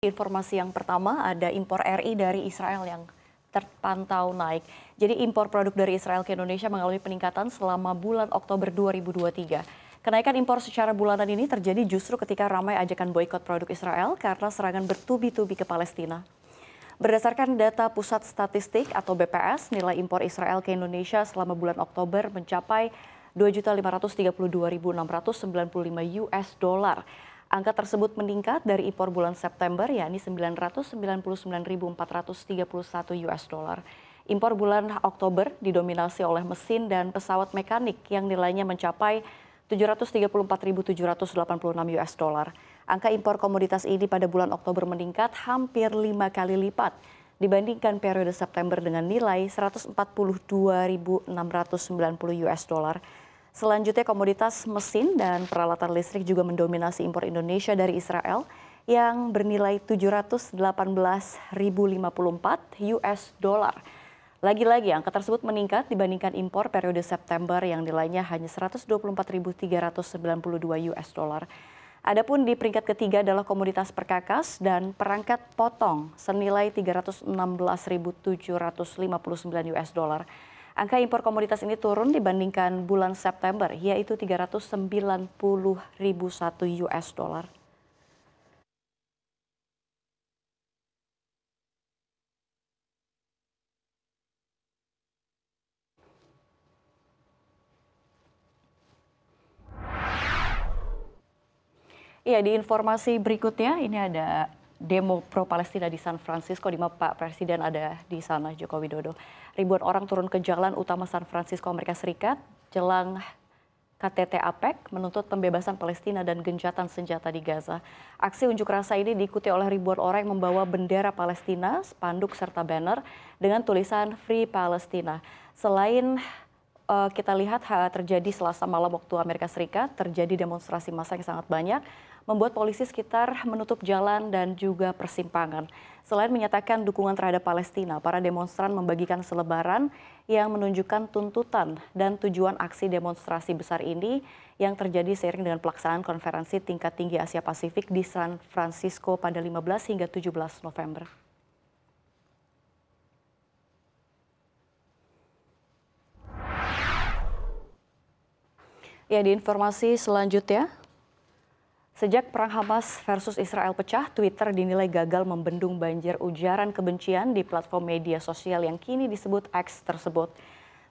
Informasi yang pertama ada impor RI dari Israel yang terpantau naik. Jadi impor produk dari Israel ke Indonesia mengalami peningkatan selama bulan Oktober 2023. Kenaikan impor secara bulanan ini terjadi justru ketika ramai ajakan boykot produk Israel karena serangan bertubi-tubi ke Palestina. Berdasarkan data Pusat Statistik atau BPS, nilai impor Israel ke Indonesia selama bulan Oktober mencapai 2.532.695 US dollar Angka tersebut meningkat dari impor bulan September yakni 999.431 US dollar. Impor bulan Oktober didominasi oleh mesin dan pesawat mekanik yang nilainya mencapai 734.786 US dollar. Angka impor komoditas ini pada bulan Oktober meningkat hampir lima kali lipat dibandingkan periode September dengan nilai 142.690 US dollar. Selanjutnya komoditas mesin dan peralatan listrik juga mendominasi impor Indonesia dari Israel yang bernilai 718.054 US dollar. Lagi-lagi angka tersebut meningkat dibandingkan impor periode September yang nilainya hanya 124.392 US dollar. Adapun di peringkat ketiga adalah komoditas perkakas dan perangkat potong senilai 316.759 US dollar. Angka impor komoditas ini turun dibandingkan bulan September, yaitu 390.001 US dollar. Iya, di informasi berikutnya ini ada demo pro Palestina di San Francisco di mana Pak Presiden ada di sana Joko Widodo. Ribuan orang turun ke jalan utama San Francisco Amerika Serikat jelang KTT APEC menuntut pembebasan Palestina dan genjatan senjata di Gaza. Aksi unjuk rasa ini diikuti oleh ribuan orang yang membawa bendera Palestina, spanduk serta banner dengan tulisan Free Palestina. Selain uh, kita lihat terjadi Selasa malam waktu Amerika Serikat, terjadi demonstrasi massa yang sangat banyak membuat polisi sekitar menutup jalan dan juga persimpangan. Selain menyatakan dukungan terhadap Palestina, para demonstran membagikan selebaran yang menunjukkan tuntutan dan tujuan aksi demonstrasi besar ini yang terjadi seiring dengan pelaksanaan konferensi tingkat tinggi Asia Pasifik di San Francisco pada 15 hingga 17 November. Ya, di informasi selanjutnya, Sejak perang Hamas versus Israel pecah, Twitter dinilai gagal membendung banjir ujaran kebencian di platform media sosial yang kini disebut X tersebut.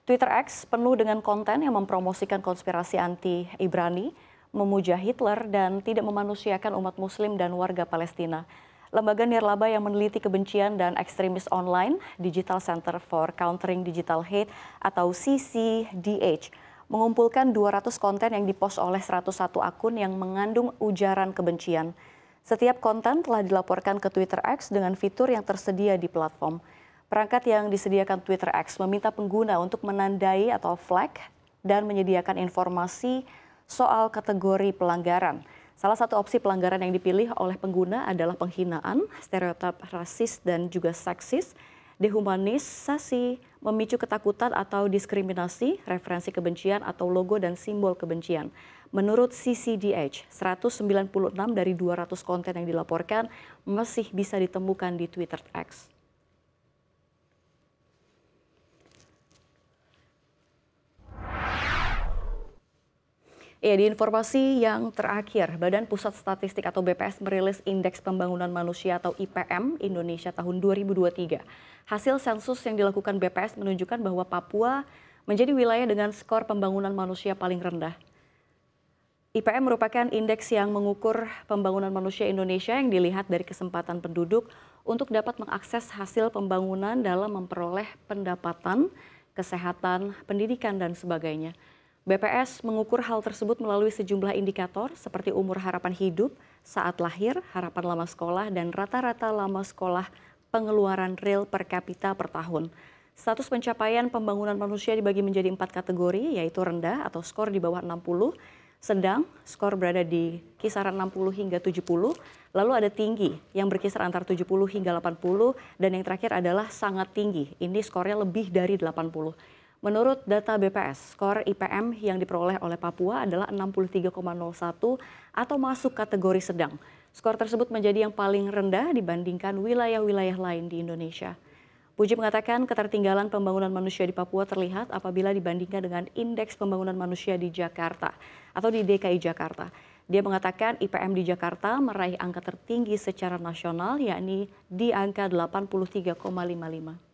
Twitter X penuh dengan konten yang mempromosikan konspirasi anti-Ibrani, memuja Hitler, dan tidak memanusiakan umat muslim dan warga Palestina. Lembaga nirlaba yang meneliti kebencian dan ekstremis online, Digital Center for Countering Digital Hate atau CCDH, mengumpulkan 200 konten yang dipost oleh 101 akun yang mengandung ujaran kebencian. Setiap konten telah dilaporkan ke Twitter X dengan fitur yang tersedia di platform. Perangkat yang disediakan Twitter X meminta pengguna untuk menandai atau flag dan menyediakan informasi soal kategori pelanggaran. Salah satu opsi pelanggaran yang dipilih oleh pengguna adalah penghinaan, stereotip rasis dan juga seksis, dehumanisasi memicu ketakutan atau diskriminasi, referensi kebencian atau logo dan simbol kebencian. Menurut CCDH, 196 dari 200 konten yang dilaporkan masih bisa ditemukan di Twitter X. Ya, di informasi yang terakhir, Badan Pusat Statistik atau BPS merilis Indeks Pembangunan Manusia atau IPM Indonesia tahun 2023. Hasil sensus yang dilakukan BPS menunjukkan bahwa Papua menjadi wilayah dengan skor pembangunan manusia paling rendah. IPM merupakan indeks yang mengukur pembangunan manusia Indonesia yang dilihat dari kesempatan penduduk untuk dapat mengakses hasil pembangunan dalam memperoleh pendapatan, kesehatan, pendidikan, dan sebagainya. BPS mengukur hal tersebut melalui sejumlah indikator seperti umur harapan hidup, saat lahir, harapan lama sekolah, dan rata-rata lama sekolah pengeluaran real per kapita per tahun. Status pencapaian pembangunan manusia dibagi menjadi empat kategori, yaitu rendah atau skor di bawah 60, sedang skor berada di kisaran 60 hingga 70, lalu ada tinggi yang berkisar antara 70 hingga 80, dan yang terakhir adalah sangat tinggi, ini skornya lebih dari 80. Menurut data BPS, skor IPM yang diperoleh oleh Papua adalah 63,01 atau masuk kategori sedang. Skor tersebut menjadi yang paling rendah dibandingkan wilayah-wilayah lain di Indonesia. Puji mengatakan ketertinggalan pembangunan manusia di Papua terlihat apabila dibandingkan dengan indeks pembangunan manusia di Jakarta atau di DKI Jakarta. Dia mengatakan IPM di Jakarta meraih angka tertinggi secara nasional yakni di angka 83,55.